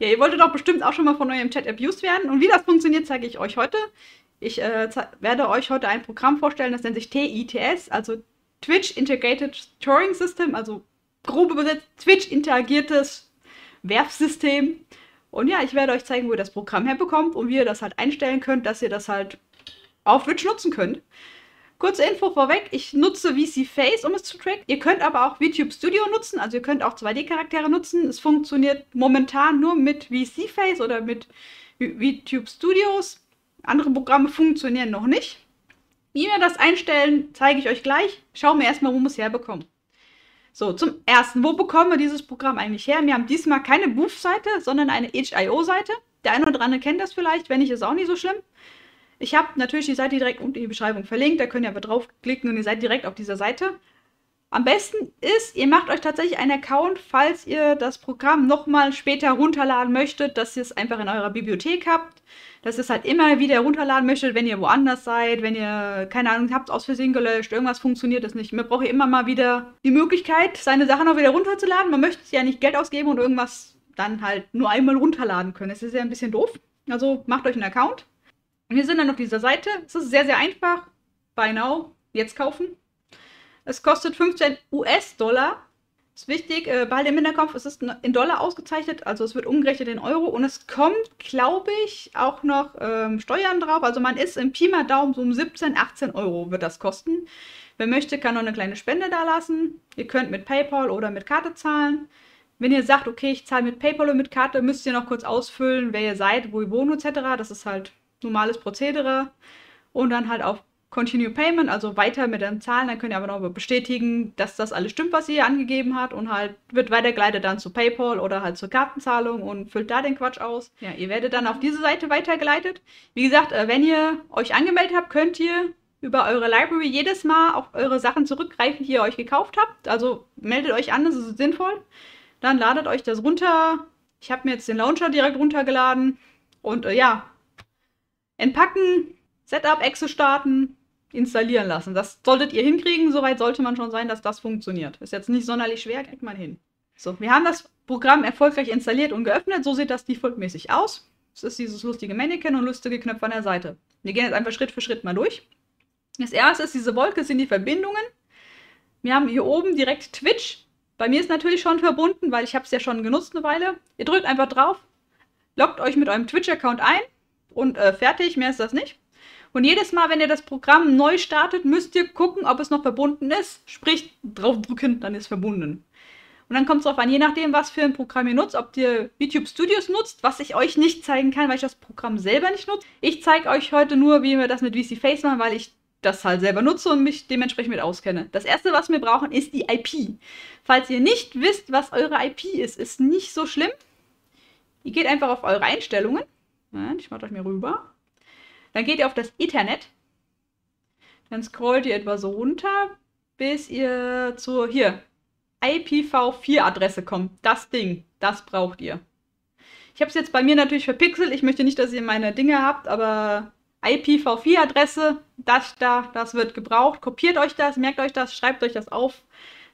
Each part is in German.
Ja, ihr wolltet doch bestimmt auch schon mal von eurem Chat abused werden. Und wie das funktioniert, zeige ich euch heute. Ich äh, werde euch heute ein Programm vorstellen, das nennt sich TITS, also Twitch Integrated Touring System, also grob übersetzt Twitch interagiertes Werfsystem. Und ja, ich werde euch zeigen, wo ihr das Programm herbekommt und wie ihr das halt einstellen könnt, dass ihr das halt auf Twitch nutzen könnt. Kurze Info vorweg, ich nutze VC Face, um es zu tracken. Ihr könnt aber auch VTube Studio nutzen, also ihr könnt auch 2D-Charaktere nutzen. Es funktioniert momentan nur mit VC Face oder mit VTube Studios. Andere Programme funktionieren noch nicht. Wie wir das einstellen, zeige ich euch gleich. Schauen wir erstmal, wo wir es herbekommen. So, zum ersten, wo bekommen wir dieses Programm eigentlich her? Wir haben diesmal keine Booth-Seite, sondern eine HIO-Seite. Der eine oder andere kennt das vielleicht, wenn nicht, ist auch nicht so schlimm. Ich habe natürlich die Seite direkt unten in die Beschreibung verlinkt, da könnt ihr aber draufklicken und ihr seid direkt auf dieser Seite. Am besten ist, ihr macht euch tatsächlich einen Account, falls ihr das Programm nochmal später runterladen möchtet, dass ihr es einfach in eurer Bibliothek habt, dass ihr es halt immer wieder runterladen möchtet, wenn ihr woanders seid, wenn ihr, keine Ahnung, habt es aus Versehen gelöscht, irgendwas funktioniert das nicht. Man braucht ja immer mal wieder die Möglichkeit, seine Sachen auch wieder runterzuladen. Man möchte ja nicht Geld ausgeben und irgendwas dann halt nur einmal runterladen können. Das ist ja ein bisschen doof. Also macht euch einen Account. Wir sind dann auf dieser Seite. Es ist sehr, sehr einfach. Buy now, jetzt kaufen. Es kostet 15 US-Dollar. Ist wichtig, äh, im Hinterkopf, es ist in Dollar ausgezeichnet, also es wird umgerechnet in Euro und es kommt, glaube ich, auch noch ähm, Steuern drauf. Also man ist im Pi mal Daumen so um 17, 18 Euro wird das kosten. Wer möchte, kann noch eine kleine Spende da lassen. Ihr könnt mit PayPal oder mit Karte zahlen. Wenn ihr sagt, okay, ich zahle mit PayPal oder mit Karte, müsst ihr noch kurz ausfüllen, wer ihr seid, wo ihr wohnt etc. Das ist halt normales Prozedere und dann halt auf Continue Payment, also weiter mit den Zahlen, dann könnt ihr aber noch bestätigen, dass das alles stimmt, was ihr hier angegeben habt und halt wird weitergeleitet dann zu PayPal oder halt zur Kartenzahlung und füllt da den Quatsch aus. Ja, ihr werdet dann auf diese Seite weitergeleitet. Wie gesagt, äh, wenn ihr euch angemeldet habt, könnt ihr über eure Library jedes Mal auf eure Sachen zurückgreifen, die ihr euch gekauft habt. Also meldet euch an, das ist sinnvoll. Dann ladet euch das runter. Ich habe mir jetzt den Launcher direkt runtergeladen. Und äh, ja, Entpacken, Setup, Exe starten, installieren lassen. Das solltet ihr hinkriegen. Soweit sollte man schon sein, dass das funktioniert. Ist jetzt nicht sonderlich schwer, kriegt man hin. So, wir haben das Programm erfolgreich installiert und geöffnet. So sieht das defaultmäßig aus. Es ist dieses lustige Mannequin und lustige Knöpfe an der Seite. Wir gehen jetzt einfach Schritt für Schritt mal durch. Das erste ist, diese Wolke sind die Verbindungen. Wir haben hier oben direkt Twitch. Bei mir ist natürlich schon verbunden, weil ich habe es ja schon genutzt eine Weile. Ihr drückt einfach drauf, loggt euch mit eurem Twitch-Account ein und äh, fertig, mehr ist das nicht. Und jedes Mal, wenn ihr das Programm neu startet, müsst ihr gucken, ob es noch verbunden ist. Sprich, draufdrücken, dann ist verbunden. Und dann kommt es darauf an, je nachdem, was für ein Programm ihr nutzt, ob ihr YouTube Studios nutzt, was ich euch nicht zeigen kann, weil ich das Programm selber nicht nutze. Ich zeige euch heute nur, wie wir das mit VC Face machen, weil ich das halt selber nutze und mich dementsprechend mit auskenne. Das erste, was wir brauchen, ist die IP. Falls ihr nicht wisst, was eure IP ist, ist nicht so schlimm. Ihr geht einfach auf eure Einstellungen Moment, ich mache euch mir rüber. Dann geht ihr auf das Internet. Dann scrollt ihr etwa so runter, bis ihr zur, hier, IPv4-Adresse kommt. Das Ding, das braucht ihr. Ich habe es jetzt bei mir natürlich verpixelt. Ich möchte nicht, dass ihr meine Dinge habt, aber IPv4-Adresse, das da, das wird gebraucht. Kopiert euch das, merkt euch das, schreibt euch das auf.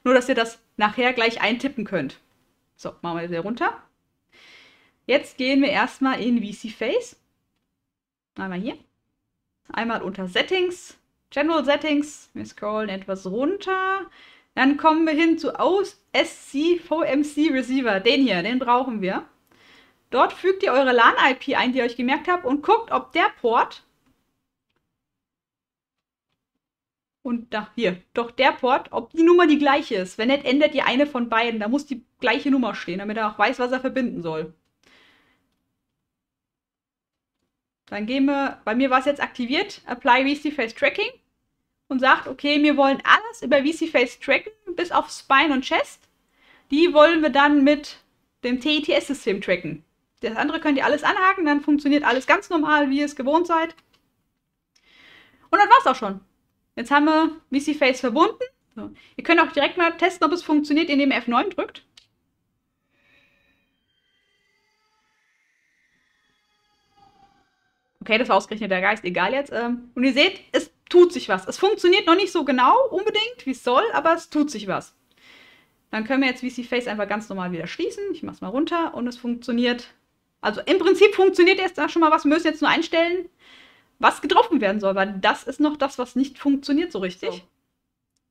Nur, dass ihr das nachher gleich eintippen könnt. So, machen wir wieder runter. Jetzt gehen wir erstmal in VC Face. Einmal hier. Einmal unter Settings, General Settings. Wir scrollen etwas runter. Dann kommen wir hin zu OSC VMC Receiver. Den hier, den brauchen wir. Dort fügt ihr eure LAN-IP ein, die ihr euch gemerkt habt, und guckt, ob der Port und da, hier, doch der Port, ob die Nummer die gleiche ist. Wenn nicht, ändert ihr eine von beiden. Da muss die gleiche Nummer stehen, damit er auch weiß, was er verbinden soll. Dann gehen wir, bei mir war es jetzt aktiviert, Apply VC Face Tracking und sagt, okay, wir wollen alles über VC Face tracken, bis auf Spine und Chest. Die wollen wir dann mit dem TITS-System e tracken. Das andere könnt ihr alles anhaken, dann funktioniert alles ganz normal, wie ihr es gewohnt seid. Und dann war es auch schon. Jetzt haben wir VC Face verbunden. So. Ihr könnt auch direkt mal testen, ob es funktioniert, indem ihr F9 drückt. okay, das war ausgerechnet der Geist, egal jetzt. Ähm, und ihr seht, es tut sich was. Es funktioniert noch nicht so genau unbedingt, wie es soll, aber es tut sich was. Dann können wir jetzt VC-Face einfach ganz normal wieder schließen. Ich mache es mal runter und es funktioniert. Also im Prinzip funktioniert jetzt da schon mal was. Wir müssen jetzt nur einstellen, was getroffen werden soll, weil das ist noch das, was nicht funktioniert so richtig. So.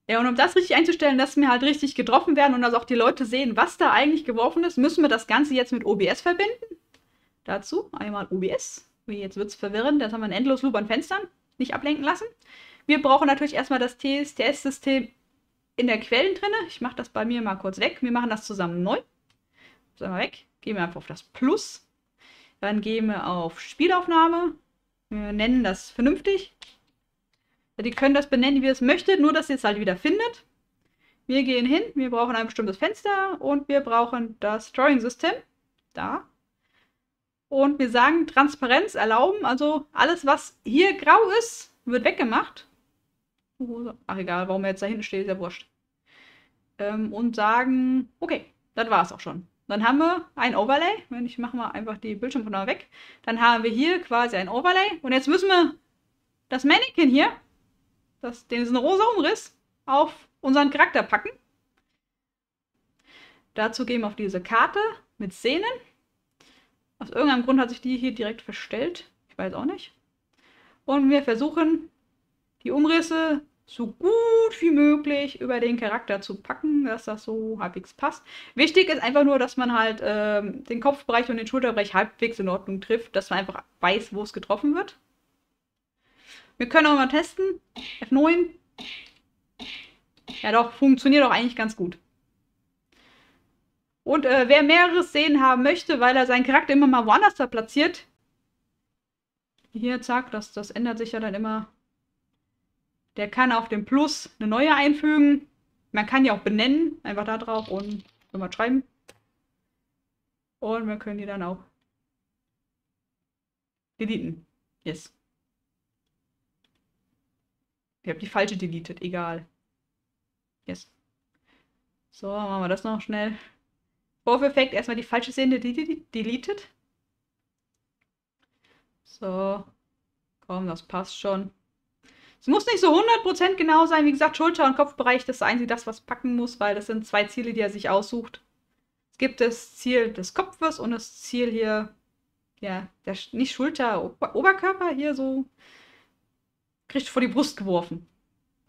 Ja, und um das richtig einzustellen, dass wir halt richtig getroffen werden und dass auch die Leute sehen, was da eigentlich geworfen ist, müssen wir das Ganze jetzt mit OBS verbinden. Dazu einmal OBS jetzt wird es verwirrend, jetzt haben wir einen Endlosloop an Fenstern, nicht ablenken lassen. Wir brauchen natürlich erstmal das TSTS-System in der Quellen drin. Ich mache das bei mir mal kurz weg. Wir machen das zusammen neu. Sagen wir weg. Gehen wir einfach auf das Plus. Dann gehen wir auf Spielaufnahme. Wir nennen das vernünftig. Die können das benennen, wie ihr es möchtet, nur dass ihr es halt wieder findet. Wir gehen hin, wir brauchen ein bestimmtes Fenster und wir brauchen das Drawing-System. Da und wir sagen Transparenz erlauben. Also alles, was hier grau ist, wird weggemacht. Ach egal, warum er jetzt da hinten steht, ist ja wurscht. Ähm, und sagen, okay, das war es auch schon. Dann haben wir ein Overlay. Ich mache mal einfach die Bildschirmvorname weg. Dann haben wir hier quasi ein Overlay. Und jetzt müssen wir das Mannequin hier, das, den ist ein rosa Umriss, auf unseren Charakter packen. Dazu gehen wir auf diese Karte mit Szenen. Aus irgendeinem Grund hat sich die hier direkt verstellt. Ich weiß auch nicht. Und wir versuchen, die Umrisse so gut wie möglich über den Charakter zu packen, dass das so halbwegs passt. Wichtig ist einfach nur, dass man halt ähm, den Kopfbereich und den Schulterbereich halbwegs in Ordnung trifft, dass man einfach weiß, wo es getroffen wird. Wir können auch mal testen. F9. Ja doch, funktioniert auch eigentlich ganz gut. Und äh, wer mehrere Szenen haben möchte, weil er seinen Charakter immer mal woanders platziert, hier, zack, das, das ändert sich ja dann immer. Der kann auf dem Plus eine neue einfügen. Man kann die auch benennen, einfach da drauf und immer schreiben. Und wir können die dann auch deleten. Yes. Ich habe die falsche deleted. egal. Yes. So, machen wir das noch schnell. Both Effect erstmal die falsche Szene deleted. So. Komm, das passt schon. Es muss nicht so 100% genau sein. Wie gesagt, Schulter- und Kopfbereich, das ist eigentlich das, was packen muss, weil das sind zwei Ziele, die er sich aussucht. Es gibt das Ziel des Kopfes und das Ziel hier, ja, der, nicht Schulter, Ober Oberkörper hier so, kriegt vor die Brust geworfen.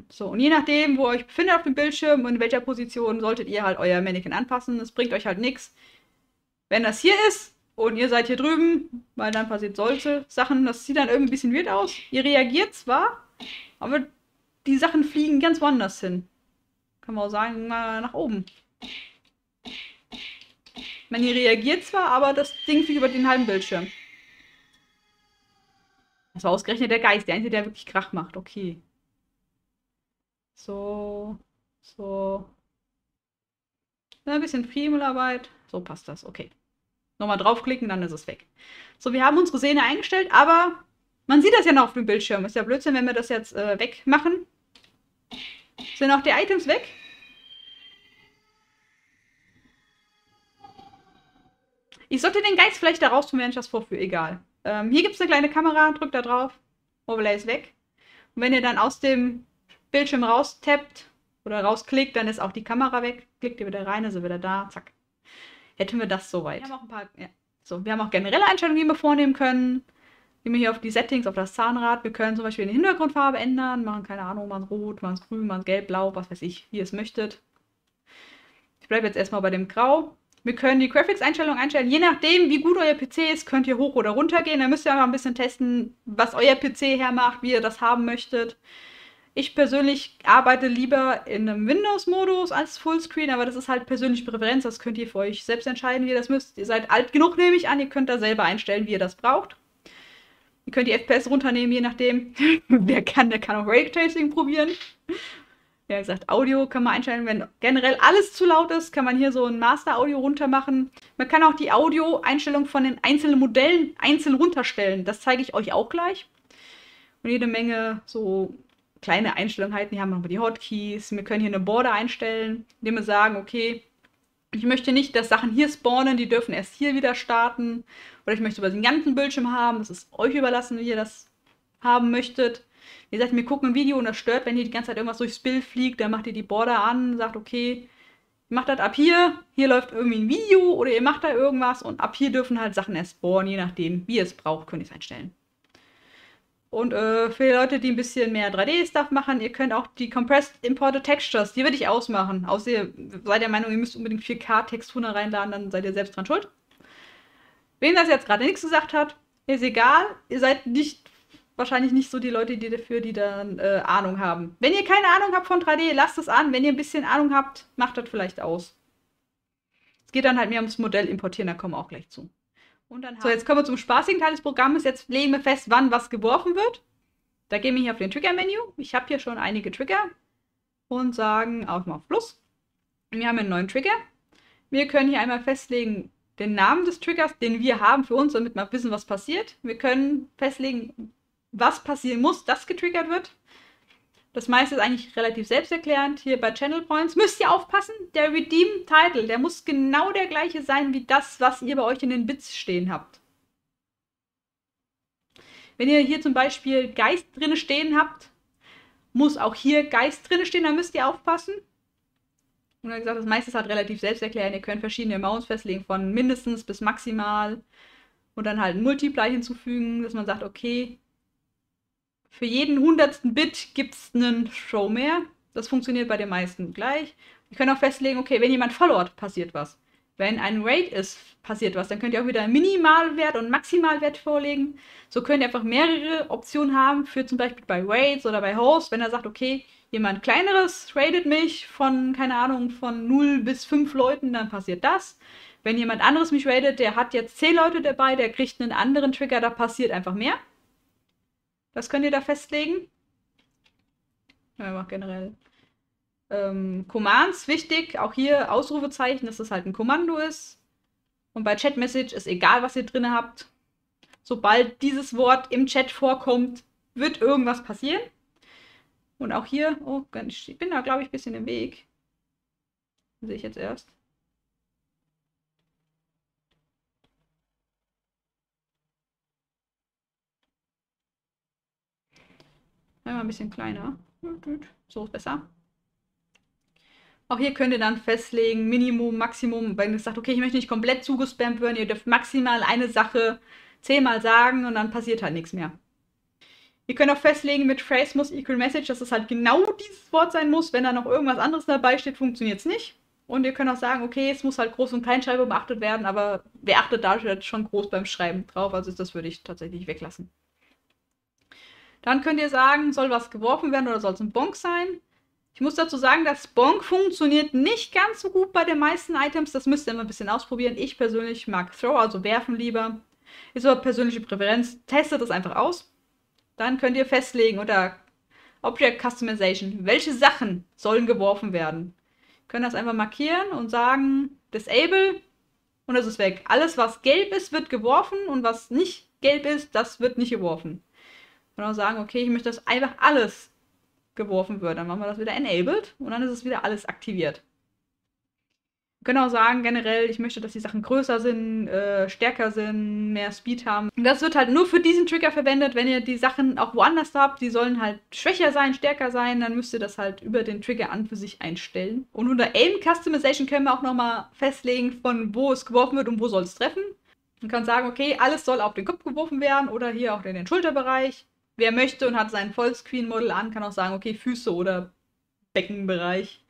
So, und je nachdem, wo ihr euch befindet auf dem Bildschirm und in welcher Position, solltet ihr halt euer Mannequin anpassen. Das bringt euch halt nichts. Wenn das hier ist und ihr seid hier drüben, weil dann passiert solche Sachen, das sieht dann irgendwie ein bisschen wild aus. Ihr reagiert zwar, aber die Sachen fliegen ganz woanders hin. Kann man auch sagen, nach oben. Man reagiert zwar, aber das Ding fliegt über den halben Bildschirm. Das war ausgerechnet der Geist, der Einzige, der wirklich Krach macht. Okay. So, so. ein bisschen Fiemelarbeit. So passt das, okay. Nochmal draufklicken, dann ist es weg. So, wir haben unsere Sehne eingestellt, aber man sieht das ja noch auf dem Bildschirm. Ist ja Blödsinn, wenn wir das jetzt äh, wegmachen. Sind auch die Items weg? Ich sollte den Geist vielleicht da raus tun, wenn ich das vorführe. Egal. Ähm, hier gibt es eine kleine Kamera, drückt da drauf. Overlay ist weg. Und wenn ihr dann aus dem Bildschirm raustappt oder rausklickt, dann ist auch die Kamera weg. Klickt ihr wieder rein, ist also wieder da, zack. Hätten wir das soweit. Wir haben auch ein paar, ja. so, wir haben auch generelle Einstellungen, die wir vornehmen können. Gehen wir hier auf die Settings, auf das Zahnrad. Wir können zum Beispiel eine Hintergrundfarbe ändern, machen, keine Ahnung, machen rot, machen grün, machen gelb, blau, was weiß ich, wie ihr es möchtet. Ich bleibe jetzt erstmal bei dem Grau. Wir können die Graphics-Einstellung einstellen. Je nachdem, wie gut euer PC ist, könnt ihr hoch oder runter gehen. Da müsst ihr einfach ein bisschen testen, was euer PC hermacht, wie ihr das haben möchtet. Ich persönlich arbeite lieber in einem Windows-Modus als Fullscreen, aber das ist halt persönliche Präferenz. Das könnt ihr für euch selbst entscheiden, wie ihr das müsst. Ihr seid alt genug, nehme ich an. Ihr könnt da selber einstellen, wie ihr das braucht. Ihr könnt die FPS runternehmen, je nachdem. Wer kann, der kann auch Raytracing probieren. wie gesagt, Audio kann man einstellen. Wenn generell alles zu laut ist, kann man hier so ein Master-Audio runter machen. Man kann auch die Audio-Einstellung von den einzelnen Modellen einzeln runterstellen. Das zeige ich euch auch gleich. Und jede Menge so kleine Einstellungen Hier haben wir nochmal die Hotkeys. Wir können hier eine Border einstellen, indem wir sagen, okay, ich möchte nicht, dass Sachen hier spawnen, die dürfen erst hier wieder starten. Oder ich möchte über den ganzen Bildschirm haben. Das ist euch überlassen, wie ihr das haben möchtet. Wie gesagt, wir gucken ein Video und das stört, wenn hier die ganze Zeit irgendwas durchs Bild fliegt. Dann macht ihr die Border an, sagt, okay, ihr macht das ab hier. Hier läuft irgendwie ein Video oder ihr macht da irgendwas. Und ab hier dürfen halt Sachen erst spawnen, je nachdem, wie ihr es braucht, könnt ihr es einstellen. Und äh, für die Leute, die ein bisschen mehr 3D-Stuff machen, ihr könnt auch die Compressed Imported Textures, die würde ich ausmachen. Außer ihr seid der Meinung, ihr müsst unbedingt 4K-Texturen reinladen, dann seid ihr selbst dran schuld. Wem das jetzt gerade nichts gesagt hat, ist egal. Ihr seid nicht wahrscheinlich nicht so die Leute, die dafür, die dann äh, Ahnung haben. Wenn ihr keine Ahnung habt von 3D, lasst es an. Wenn ihr ein bisschen Ahnung habt, macht das vielleicht aus. Es geht dann halt mehr ums Modell importieren, da kommen wir auch gleich zu so, jetzt kommen wir zum spaßigen Teil des Programms. Jetzt legen wir fest, wann was geworfen wird. Da gehen wir hier auf den Trigger-Menü. Ich habe hier schon einige Trigger und sagen auch mal Plus. Wir haben einen neuen Trigger. Wir können hier einmal festlegen den Namen des Triggers, den wir haben für uns, damit wir wissen, was passiert. Wir können festlegen, was passieren muss, dass getriggert wird. Das meiste ist eigentlich relativ selbsterklärend. Hier bei Channel Points müsst ihr aufpassen. Der Redeem Title, der muss genau der gleiche sein wie das, was ihr bei euch in den Bits stehen habt. Wenn ihr hier zum Beispiel Geist drin stehen habt, muss auch hier Geist drin stehen, da müsst ihr aufpassen. Und dann gesagt, das meiste ist halt relativ selbsterklärend. Ihr könnt verschiedene Amounts festlegen, von mindestens bis maximal. Und dann halt ein Multiply hinzufügen, dass man sagt, okay, für jeden hundertsten Bit gibt es einen Show mehr. Das funktioniert bei den meisten gleich. Wir können auch festlegen, okay, wenn jemand followt, passiert was. Wenn ein Raid ist, passiert was. Dann könnt ihr auch wieder Minimalwert und Maximalwert vorlegen. So könnt ihr einfach mehrere Optionen haben für zum Beispiel bei Raids oder bei Hosts, wenn er sagt, okay, jemand kleineres rated mich von, keine Ahnung, von 0 bis 5 Leuten, dann passiert das. Wenn jemand anderes mich rated, der hat jetzt 10 Leute dabei, der kriegt einen anderen Trigger, da passiert einfach mehr. Was könnt ihr da festlegen? Ja, generell. Ähm, Commands, wichtig, auch hier Ausrufezeichen, dass das halt ein Kommando ist. Und bei Chat-Message ist egal, was ihr drin habt. Sobald dieses Wort im Chat vorkommt, wird irgendwas passieren. Und auch hier, oh, ich bin da, glaube ich, ein bisschen im Weg. Sehe ich jetzt erst. Einmal ein bisschen kleiner. So ist besser. Auch hier könnt ihr dann festlegen, Minimum, Maximum, wenn ihr sagt, okay, ich möchte nicht komplett zugespammt werden, ihr dürft maximal eine Sache zehnmal sagen und dann passiert halt nichts mehr. Ihr könnt auch festlegen mit Phrase muss equal Message, dass es halt genau dieses Wort sein muss. Wenn da noch irgendwas anderes dabei steht, funktioniert es nicht. Und ihr könnt auch sagen, okay, es muss halt Groß- und Kleinschreibe beachtet werden, aber wer achtet da schon groß beim Schreiben drauf? Also das würde ich tatsächlich weglassen. Dann könnt ihr sagen, soll was geworfen werden oder soll es ein Bonk sein? Ich muss dazu sagen, dass Bonk funktioniert nicht ganz so gut bei den meisten Items. Das müsst ihr immer ein bisschen ausprobieren. Ich persönlich mag Throw, also werfen lieber. Ist aber persönliche Präferenz. Testet das einfach aus. Dann könnt ihr festlegen oder Object Customization. Welche Sachen sollen geworfen werden? Ihr könnt das einfach markieren und sagen Disable und das ist weg. Alles, was gelb ist, wird geworfen und was nicht gelb ist, das wird nicht geworfen auch sagen, okay, ich möchte, dass einfach alles geworfen wird. Dann machen wir das wieder enabled und dann ist es wieder alles aktiviert. Wir können auch sagen, generell, ich möchte, dass die Sachen größer sind, äh, stärker sind, mehr Speed haben. Und das wird halt nur für diesen Trigger verwendet. Wenn ihr die Sachen auch woanders habt, die sollen halt schwächer sein, stärker sein, dann müsst ihr das halt über den Trigger an für sich einstellen. Und unter Aim Customization können wir auch nochmal festlegen, von wo es geworfen wird und wo soll es treffen. Man kann sagen, okay, alles soll auf den Kopf geworfen werden oder hier auch in den Schulterbereich wer möchte und hat sein Vollscreen-Model an, kann auch sagen, okay, Füße oder Beckenbereich.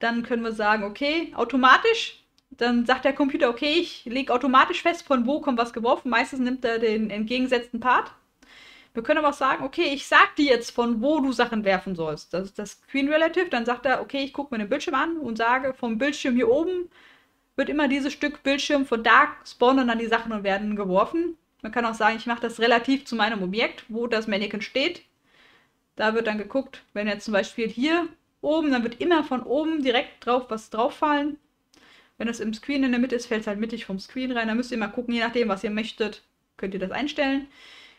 Dann können wir sagen, okay, automatisch. Dann sagt der Computer, okay, ich lege automatisch fest, von wo kommt was geworfen. Meistens nimmt er den entgegengesetzten Part. Wir können aber auch sagen, okay, ich sag dir jetzt, von wo du Sachen werfen sollst. Das ist das Screen Relative. Dann sagt er, okay, ich gucke mir den Bildschirm an und sage, vom Bildschirm hier oben wird immer dieses Stück Bildschirm von da spawnen dann die Sachen und werden geworfen. Man kann auch sagen, ich mache das relativ zu meinem Objekt, wo das Mannequin steht. Da wird dann geguckt, wenn jetzt zum Beispiel hier oben, dann wird immer von oben direkt drauf was drauf fallen. Wenn das im Screen in der Mitte ist, fällt es halt mittig vom Screen rein. Da müsst ihr mal gucken, je nachdem, was ihr möchtet, könnt ihr das einstellen.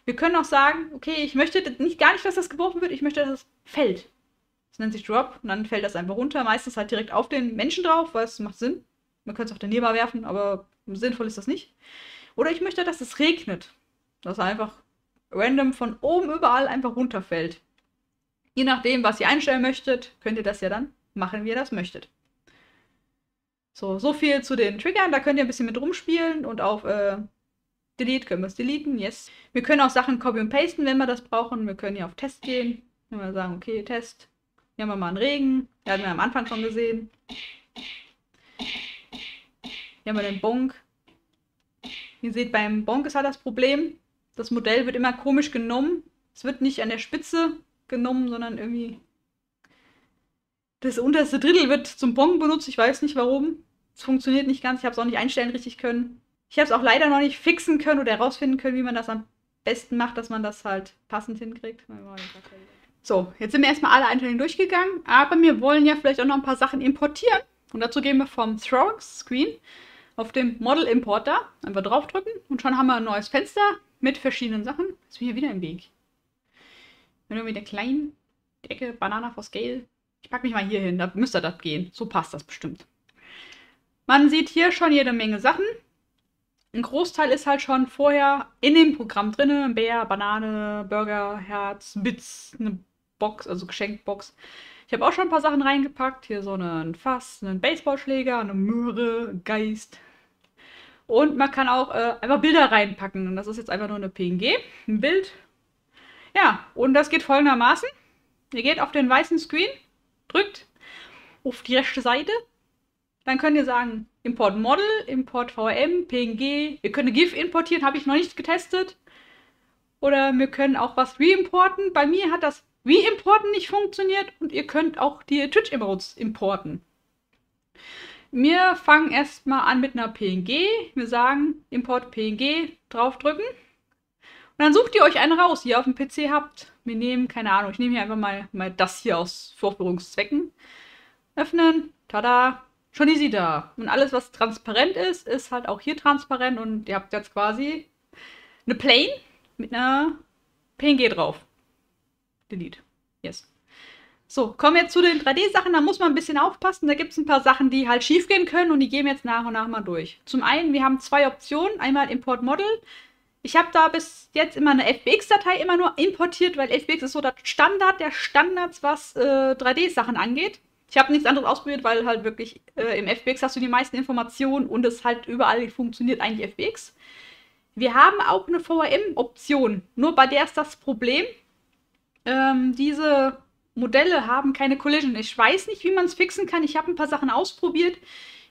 Wir können auch sagen, okay, ich möchte nicht, gar nicht, dass das geworfen wird, ich möchte, dass es fällt. Das nennt sich Drop und dann fällt das einfach runter. Meistens halt direkt auf den Menschen drauf, weil es macht Sinn. Man könnte es auch daneben werfen, aber sinnvoll ist das nicht. Oder ich möchte, dass es regnet. Dass einfach random von oben überall einfach runterfällt. Je nachdem, was ihr einstellen möchtet, könnt ihr das ja dann machen, wie ihr das möchtet. So, so viel zu den Triggern. Da könnt ihr ein bisschen mit rumspielen und auf äh, Delete können wir es deleten. Yes. Wir können auch Sachen copy und pasten, wenn wir das brauchen. Wir können hier auf Test gehen. Wenn wir sagen, okay, Test. Hier haben wir mal einen Regen. Den hatten wir am Anfang schon gesehen. Hier haben wir den Bonk. Ihr seht, beim Bonk ist halt das Problem, das Modell wird immer komisch genommen. Es wird nicht an der Spitze genommen, sondern irgendwie das unterste Drittel wird zum Bonk benutzt. Ich weiß nicht warum. Es funktioniert nicht ganz. Ich habe es auch nicht einstellen richtig können. Ich habe es auch leider noch nicht fixen können oder herausfinden können, wie man das am besten macht, dass man das halt passend hinkriegt. So, jetzt sind wir erstmal alle Einstellungen durchgegangen, aber wir wollen ja vielleicht auch noch ein paar Sachen importieren. Und dazu gehen wir vom Throwing Screen auf dem Model Importer einfach draufdrücken und schon haben wir ein neues Fenster mit verschiedenen Sachen. Ist mir wieder im Weg. Wenn du mit der kleinen Ecke Banana for Scale. Ich packe mich mal hier hin, da müsste das gehen. So passt das bestimmt. Man sieht hier schon jede Menge Sachen. Ein Großteil ist halt schon vorher in dem Programm drin. Bär, Banane, Burger, Herz, Bits, eine Box, also Geschenkbox. Ich habe auch schon ein paar Sachen reingepackt. Hier so einen Fass, einen Baseballschläger, eine Möhre, Geist, und man kann auch äh, einfach Bilder reinpacken. Und das ist jetzt einfach nur eine PNG, ein Bild. Ja, und das geht folgendermaßen. Ihr geht auf den weißen Screen, drückt auf die rechte Seite. Dann könnt ihr sagen, Import Model, Import VM, PNG. Ihr könnt eine GIF importieren, habe ich noch nicht getestet. Oder wir können auch was reimporten. Bei mir hat das Reimporten nicht funktioniert und ihr könnt auch die Twitch-Emotes importen. Wir fangen erstmal an mit einer PNG. Wir sagen Import PNG, draufdrücken. Und dann sucht ihr euch einen raus, die ihr auf dem PC habt. Wir nehmen, keine Ahnung, ich nehme hier einfach mal, mal das hier aus Vorführungszwecken. Öffnen, tada, schon ist sie da. Und alles, was transparent ist, ist halt auch hier transparent und ihr habt jetzt quasi eine Plane mit einer PNG drauf. Delete. Yes. So, kommen wir jetzt zu den 3D-Sachen. Da muss man ein bisschen aufpassen. Da gibt es ein paar Sachen, die halt schief gehen können und die gehen wir jetzt nach und nach mal durch. Zum einen, wir haben zwei Optionen. Einmal Import Model. Ich habe da bis jetzt immer eine FBX-Datei immer nur importiert, weil FBX ist so der Standard der Standards, was äh, 3D-Sachen angeht. Ich habe nichts anderes ausprobiert, weil halt wirklich äh, im FBX hast du die meisten Informationen und es halt überall funktioniert eigentlich FBX. Wir haben auch eine VRM-Option, nur bei der ist das Problem, ähm, diese Modelle haben keine Collision. Ich weiß nicht, wie man es fixen kann. Ich habe ein paar Sachen ausprobiert.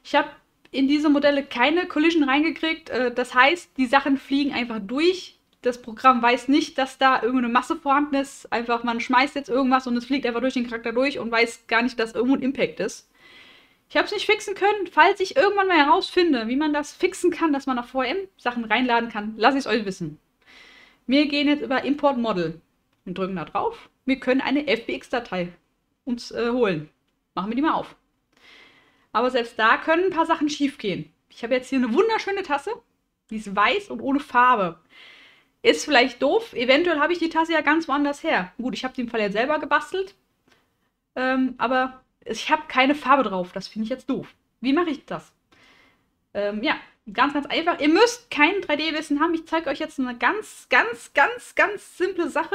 Ich habe in diese Modelle keine Collision reingekriegt. Äh, das heißt, die Sachen fliegen einfach durch. Das Programm weiß nicht, dass da irgendeine Masse vorhanden ist. Einfach, man schmeißt jetzt irgendwas und es fliegt einfach durch den Charakter durch und weiß gar nicht, dass irgendwo ein Impact ist. Ich habe es nicht fixen können. Falls ich irgendwann mal herausfinde, wie man das fixen kann, dass man auf VM Sachen reinladen kann, lasse ich es euch wissen. Wir gehen jetzt über Import Model und drücken da drauf wir können eine FBX-Datei uns äh, holen. Machen wir die mal auf. Aber selbst da können ein paar Sachen schiefgehen. Ich habe jetzt hier eine wunderschöne Tasse. Die ist weiß und ohne Farbe. Ist vielleicht doof. Eventuell habe ich die Tasse ja ganz woanders her. Gut, ich habe den Fall jetzt selber gebastelt. Ähm, aber ich habe keine Farbe drauf. Das finde ich jetzt doof. Wie mache ich das? Ähm, ja, ganz, ganz einfach. Ihr müsst kein 3D-Wissen haben. Ich zeige euch jetzt eine ganz, ganz, ganz, ganz simple Sache,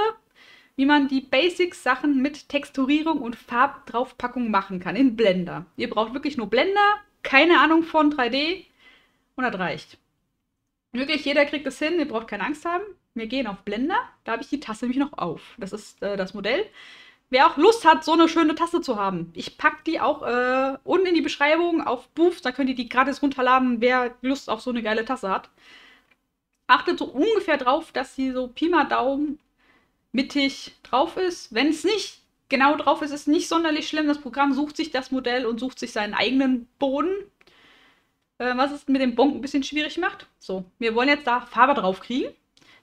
wie man die basic sachen mit Texturierung und Farbdraufpackung machen kann in Blender. Ihr braucht wirklich nur Blender, keine Ahnung von 3D und das reicht. Wirklich, jeder kriegt es hin, ihr braucht keine Angst haben. Wir gehen auf Blender, da habe ich die Tasse nämlich noch auf. Das ist äh, das Modell. Wer auch Lust hat, so eine schöne Tasse zu haben, ich packe die auch äh, unten in die Beschreibung auf Booth, da könnt ihr die gratis runterladen, wer Lust auf so eine geile Tasse hat. Achtet so ungefähr drauf, dass sie so Pi mal Daumen mittig drauf ist. Wenn es nicht genau drauf ist, ist es nicht sonderlich schlimm. Das Programm sucht sich das Modell und sucht sich seinen eigenen Boden, äh, was es mit dem Bonk ein bisschen schwierig macht. So, wir wollen jetzt da Farbe drauf kriegen.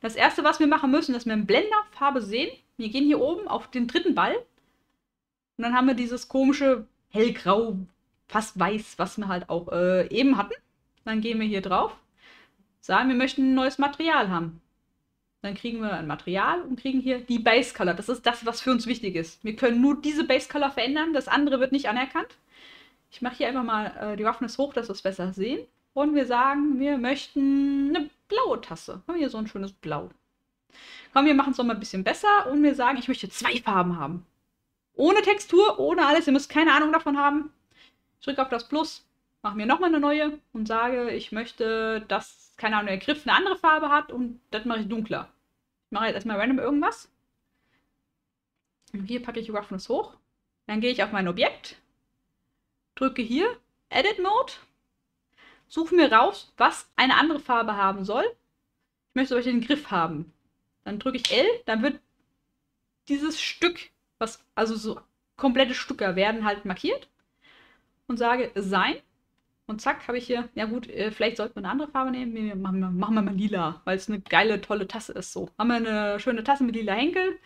Das erste, was wir machen müssen, ist dass wir im Blender Farbe sehen. Wir gehen hier oben auf den dritten Ball und dann haben wir dieses komische hellgrau, fast weiß, was wir halt auch äh, eben hatten. Dann gehen wir hier drauf, sagen, wir möchten ein neues Material haben. Dann kriegen wir ein Material und kriegen hier die Base Color. Das ist das, was für uns wichtig ist. Wir können nur diese Base Color verändern, das andere wird nicht anerkannt. Ich mache hier einfach mal äh, die Roughness hoch, dass wir es besser sehen. Und wir sagen, wir möchten eine blaue Tasse. Haben wir hier so ein schönes Blau. Komm, wir machen es nochmal ein bisschen besser und wir sagen, ich möchte zwei Farben haben. Ohne Textur, ohne alles. Ihr müsst keine Ahnung davon haben. Ich drücke auf das Plus mache mir nochmal eine neue und sage, ich möchte, dass, keine Ahnung, der Griff eine andere Farbe hat und das mache ich dunkler. Ich mache jetzt erstmal random irgendwas. Und hier packe ich Roughness hoch. Dann gehe ich auf mein Objekt, drücke hier Edit Mode, suche mir raus, was eine andere Farbe haben soll. Ich möchte euch den Griff haben. Dann drücke ich L, dann wird dieses Stück, was also so komplette Stücker werden halt markiert und sage Sein und zack, habe ich hier, ja gut, äh, vielleicht sollten wir eine andere Farbe nehmen. Nee, machen, wir, machen wir mal lila, weil es eine geile, tolle Tasse ist. So, haben wir eine schöne Tasse mit lila Henkel.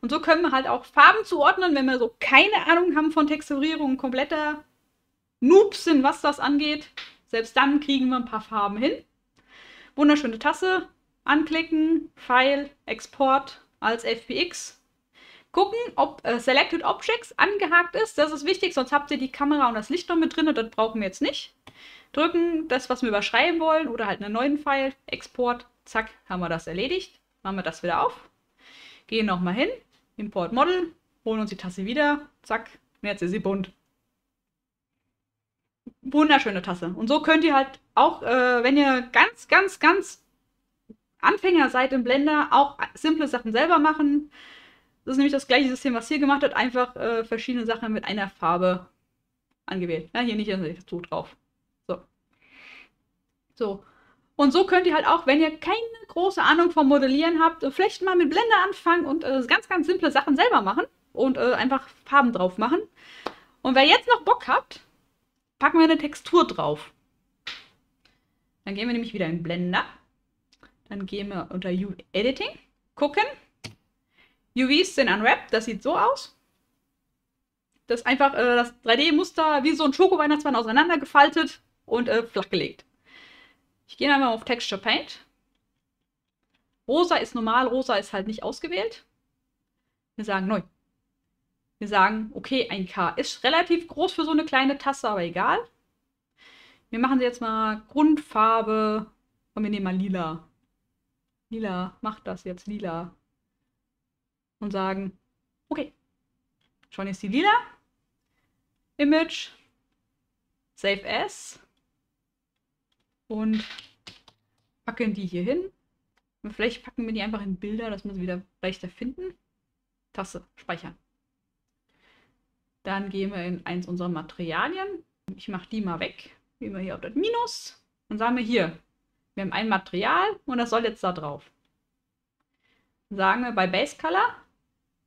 Und so können wir halt auch Farben zuordnen, wenn wir so keine Ahnung haben von Texturierung, kompletter Noob sind, was das angeht. Selbst dann kriegen wir ein paar Farben hin. Wunderschöne Tasse, anklicken, File, Export als FBX gucken, ob äh, Selected Objects angehakt ist. Das ist wichtig, sonst habt ihr die Kamera und das Licht noch mit drin und das brauchen wir jetzt nicht. Drücken das, was wir überschreiben wollen oder halt einen neuen File, Export, zack, haben wir das erledigt. Machen wir das wieder auf, gehen nochmal hin, Import Model, holen uns die Tasse wieder, zack, und jetzt ist sie bunt. Wunderschöne Tasse. Und so könnt ihr halt auch, äh, wenn ihr ganz, ganz, ganz Anfänger seid im Blender, auch simple Sachen selber machen. Das ist nämlich das gleiche System, was hier gemacht hat, einfach äh, verschiedene Sachen mit einer Farbe angewählt. Ja, hier nicht, also ich so drauf. So. So. Und so könnt ihr halt auch, wenn ihr keine große Ahnung vom Modellieren habt, vielleicht mal mit Blender anfangen und äh, ganz, ganz simple Sachen selber machen und äh, einfach Farben drauf machen. Und wer jetzt noch Bock hat, packen wir eine Textur drauf. Dann gehen wir nämlich wieder in Blender. Dann gehen wir unter U Editing, gucken, UVs sind unwrapped, das sieht so aus. Das ist einfach äh, das 3D-Muster wie so ein Schoko-Weihnachtsmann auseinandergefaltet und äh, flachgelegt. Ich gehe einmal auf Texture Paint. Rosa ist normal, rosa ist halt nicht ausgewählt. Wir sagen neu. Wir sagen, okay, ein K ist relativ groß für so eine kleine Tasse, aber egal. Wir machen sie jetzt mal Grundfarbe. Und wir nehmen mal lila. Lila, macht das jetzt lila und sagen, okay, schon ist die lila. Image, Save As und packen die hier hin. Und vielleicht packen wir die einfach in Bilder, dass wir sie wieder leichter finden. Taste, speichern. Dann gehen wir in eins unserer Materialien. Ich mache die mal weg. Gehen wir hier auf das Minus und sagen wir hier, wir haben ein Material und das soll jetzt da drauf. Dann sagen wir bei Base Color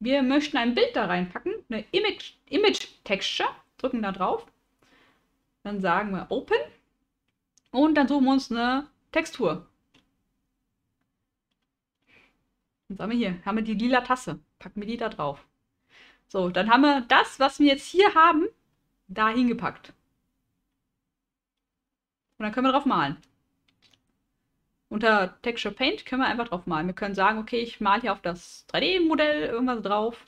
wir möchten ein Bild da reinpacken, eine Image, Image Texture, drücken da drauf. Dann sagen wir Open und dann suchen wir uns eine Textur. Dann sagen wir hier, haben wir die lila Tasse, packen wir die da drauf. So, dann haben wir das, was wir jetzt hier haben, da hingepackt. Und dann können wir drauf malen. Unter Texture Paint können wir einfach drauf malen. Wir können sagen, okay, ich male hier auf das 3D-Modell irgendwas drauf.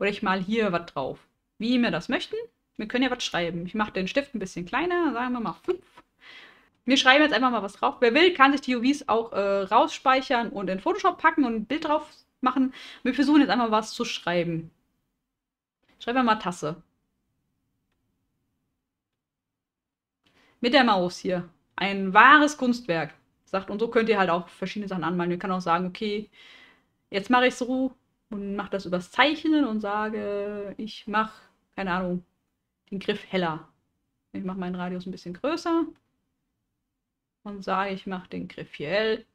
Oder ich male hier was drauf. Wie wir das möchten. Wir können ja was schreiben. Ich mache den Stift ein bisschen kleiner, sagen wir mal 5. Wir schreiben jetzt einfach mal was drauf. Wer will, kann sich die UVs auch äh, rausspeichern und in Photoshop packen und ein Bild drauf machen. Wir versuchen jetzt einmal was zu schreiben. Schreiben wir mal Tasse. Mit der Maus hier. Ein wahres Kunstwerk sagt. Und so könnt ihr halt auch verschiedene Sachen anmalen. Ihr könnt auch sagen, okay, jetzt mache ich es so und mache das übers Zeichnen und sage, ich mache, keine Ahnung, den Griff heller. Ich mache meinen Radius ein bisschen größer und sage, ich mache den Griff hier hell.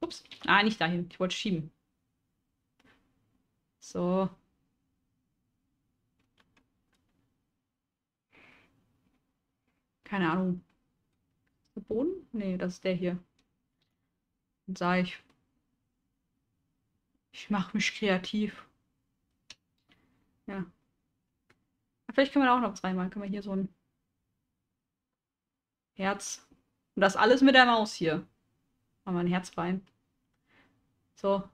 Ups, ah, nicht dahin. Ich wollte schieben. So, Keine Ahnung. Der Boden? Nee, das ist der hier. Dann sage ich. Ich mache mich kreativ. Ja. vielleicht können wir auch noch zweimal. Können wir hier so ein Herz. Und das alles mit der Maus hier. Machen wir ein Herzbein. So.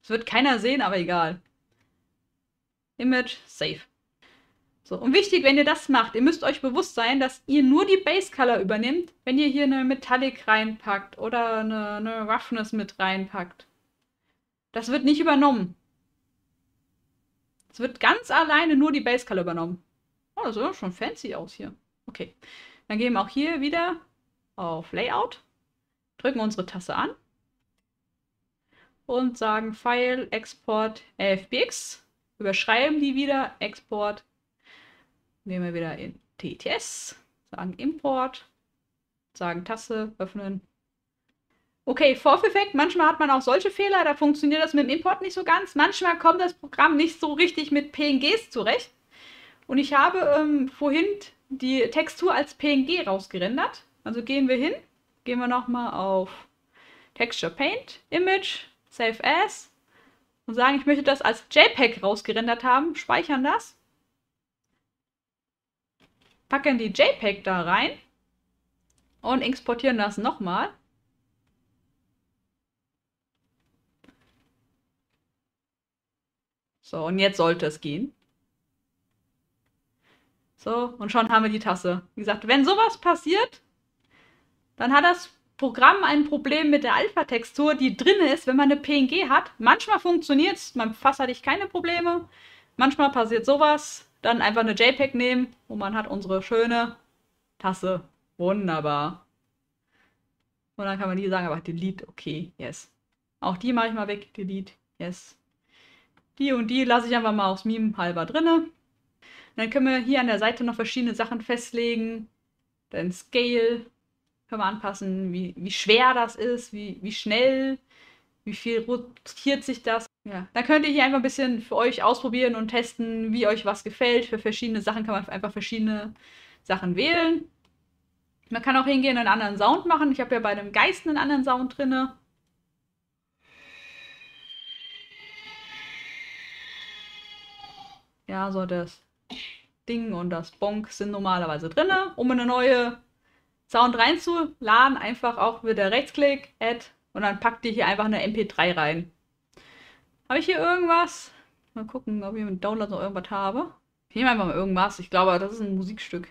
Das wird keiner sehen, aber egal. Image, safe. So, und wichtig, wenn ihr das macht, ihr müsst euch bewusst sein, dass ihr nur die Base Color übernimmt, wenn ihr hier eine Metallic reinpackt oder eine, eine Roughness mit reinpackt. Das wird nicht übernommen. Es wird ganz alleine nur die Base Color übernommen. Oh, das sieht schon fancy aus hier. Okay, dann gehen wir auch hier wieder auf Layout, drücken unsere Tasse an und sagen File, Export, FBX, überschreiben die wieder, Export, gehen wir wieder in TTS, sagen Import, sagen Tasse, öffnen. Okay, Vorführeffekt, manchmal hat man auch solche Fehler, da funktioniert das mit dem Import nicht so ganz. Manchmal kommt das Programm nicht so richtig mit PNGs zurecht. Und ich habe ähm, vorhin die Textur als PNG rausgerendert. Also gehen wir hin, gehen wir nochmal auf Texture Paint, Image, Save As und sagen, ich möchte das als JPEG rausgerendert haben, speichern das packen die JPEG da rein und exportieren das nochmal. So, und jetzt sollte es gehen. So, und schon haben wir die Tasse. Wie gesagt, wenn sowas passiert, dann hat das Programm ein Problem mit der Alpha-Textur, die drin ist, wenn man eine PNG hat. Manchmal funktioniert es, beim Fass hatte ich keine Probleme. Manchmal passiert sowas. Dann einfach eine JPEG nehmen und man hat unsere schöne Tasse. Wunderbar. Und dann kann man die sagen, aber Delete, okay, yes. Auch die mache ich mal weg, Delete, yes. Die und die lasse ich einfach mal aufs Meme halber drinne. Und dann können wir hier an der Seite noch verschiedene Sachen festlegen. Dann Scale können wir anpassen, wie, wie schwer das ist, wie, wie schnell, wie viel rotiert sich das. Ja, da könnt ihr hier einfach ein bisschen für euch ausprobieren und testen, wie euch was gefällt. Für verschiedene Sachen kann man einfach verschiedene Sachen wählen. Man kann auch hingehen und einen anderen Sound machen. Ich habe ja bei dem Geist einen anderen Sound drinne. Ja, so das Ding und das Bonk sind normalerweise drinne. Um eine neue Sound reinzuladen, einfach auch wieder Rechtsklick, Add und dann packt ihr hier einfach eine MP3 rein. Habe ich hier irgendwas? Mal gucken, ob ich mit Download noch irgendwas habe. Ich nehme einfach mal irgendwas. Ich glaube, das ist ein Musikstück.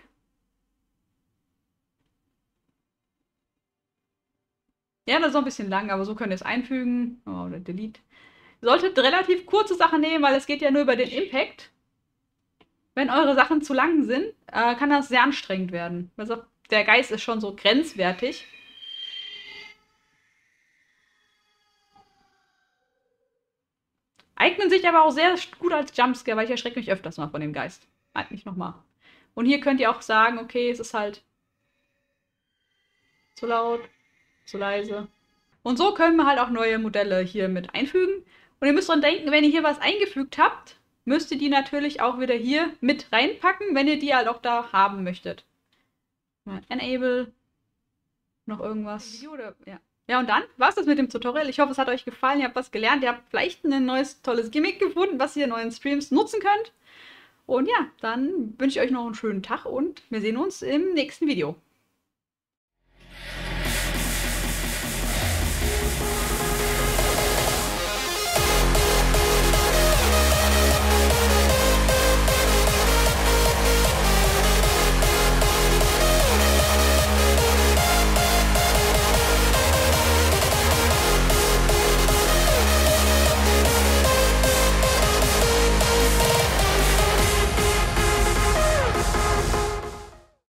Ja, das ist noch ein bisschen lang, aber so könnt ihr es einfügen. Oh, oder Delete. Ihr solltet relativ kurze Sachen nehmen, weil es geht ja nur über den Impact. Wenn eure Sachen zu lang sind, äh, kann das sehr anstrengend werden. Also der Geist ist schon so grenzwertig. Eignen sich aber auch sehr gut als Jumpscare, weil ich erschrecke mich öfters mal von dem Geist. Meint halt mich nochmal. Und hier könnt ihr auch sagen, okay, es ist halt zu laut, zu leise. Und so können wir halt auch neue Modelle hier mit einfügen. Und ihr müsst dran denken, wenn ihr hier was eingefügt habt, müsst ihr die natürlich auch wieder hier mit reinpacken, wenn ihr die halt auch da haben möchtet. Enable, noch irgendwas. Ja. Ja, und dann war es das mit dem Tutorial. Ich hoffe, es hat euch gefallen. Ihr habt was gelernt. Ihr habt vielleicht ein neues, tolles Gimmick gefunden, was ihr in neuen Streams nutzen könnt. Und ja, dann wünsche ich euch noch einen schönen Tag und wir sehen uns im nächsten Video.